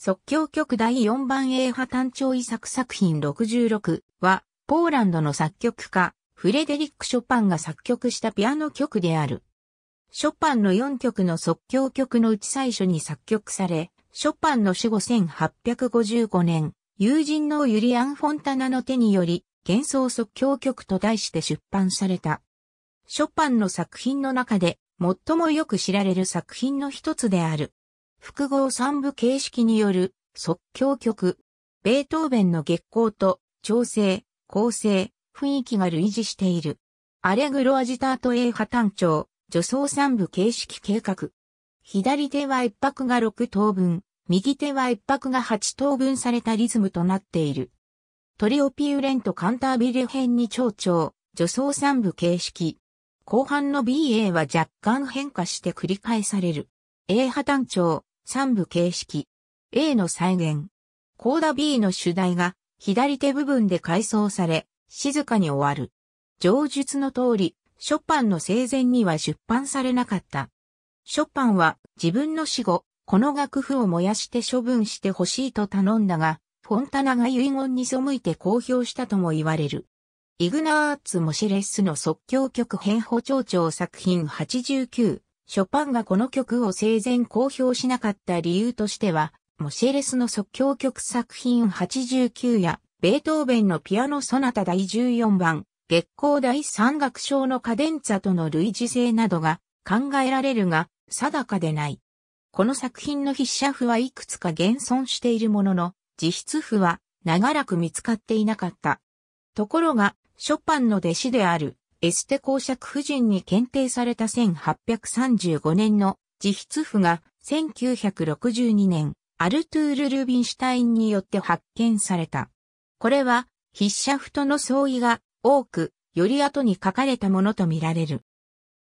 即興曲第4番 A 派単調遺作作品66は、ポーランドの作曲家、フレデリック・ショパンが作曲したピアノ曲である。ショパンの4曲の即興曲のうち最初に作曲され、ショパンの死後1855年、友人のユリアン・フォンタナの手により、幻想即興曲と題して出版された。ショパンの作品の中で最もよく知られる作品の一つである。複合三部形式による即興曲、ベートーベンの月光と調整、構成、雰囲気が類似している。アレグロアジタート A 波単調、助走三部形式計画。左手は一拍が6等分、右手は一拍が8等分されたリズムとなっている。トリオピューレンとカンタービレ編に長調、助走三部形式。後半の BA は若干変化して繰り返される。A 波単調、三部形式。A の再現。コーダ B の主題が左手部分で改装され、静かに終わる。上述の通り、ショパンの生前には出版されなかった。ショパンは自分の死後、この楽譜を燃やして処分してほしいと頼んだが、フォンタナが遺言に背いて公表したとも言われる。イグナーツ・モシレスの即興曲編補聴長作品89ショパンがこの曲を生前公表しなかった理由としては、モシェレスの即興曲作品89や、ベートーベンのピアノソナタ第14番、月光第3楽章のカデンツァとの類似性などが考えられるが、定かでない。この作品の筆者譜はいくつか現存しているものの、自筆譜は長らく見つかっていなかった。ところが、ショパンの弟子であるエステ公爵夫人に検定された1835年の自筆譜が1962年、アルトゥール・ルビンシュタインによって発見された。これは、筆者譜との相違が多く、より後に書かれたものとみられる。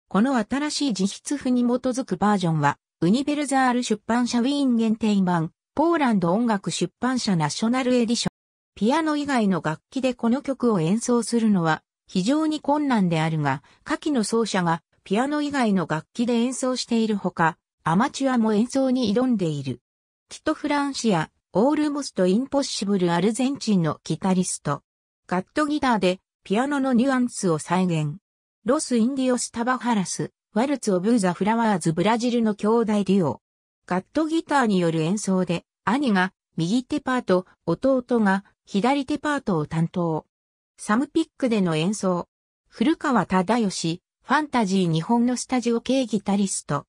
この新しい自筆譜に基づくバージョンは、ウニベルザール出版社ウィーン限定版、ポーランド音楽出版社ナショナルエディション。ピアノ以外の楽器でこの曲を演奏するのは、非常に困難であるが、下記の奏者がピアノ以外の楽器で演奏しているほか、アマチュアも演奏に挑んでいる。キト・フランシア、オールモスト・インポッシブル・アルゼンチンのギタリスト。ガットギターでピアノのニュアンスを再現。ロス・インディオス・タバハラス、ワルツ・オブ・ザ・フラワーズ・ブラジルの兄弟デュオ。ガットギターによる演奏で、兄が右手パート、弟が左手パートを担当。サムピックでの演奏。古川忠義、ファンタジー日本のスタジオ系ギタリスト。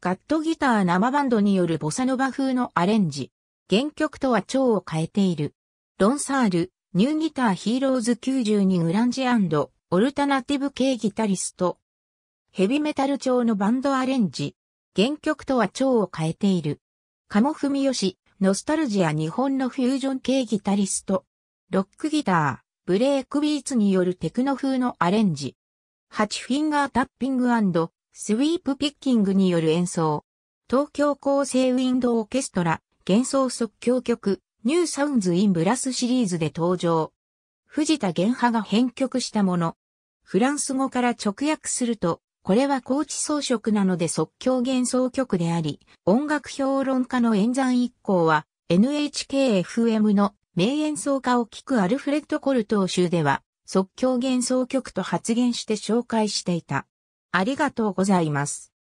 ガットギター生バンドによるボサノバ風のアレンジ。原曲とは蝶を変えている。ロンサール、ニューギターヒーローズ92グランジオルタナティブ系ギタリスト。ヘビメタル調のバンドアレンジ。原曲とは蝶を変えている。カモフミヨシ、ノスタルジア日本のフュージョン系ギタリスト。ロックギター。ブレイクビーツによるテクノ風のアレンジ。8フィンガータッピングスウィープピッキングによる演奏。東京構成ウィンドオーケストラ幻想即興曲ニューサウンズ・イン・ブラスシリーズで登場。藤田玄派が編曲したもの。フランス語から直訳すると、これは高知装飾なので即興幻想曲であり、音楽評論家の演算一行は NHKFM の名演奏家を聞くアルフレッド・コルトー州では、即興幻想曲と発言して紹介していた。ありがとうございます。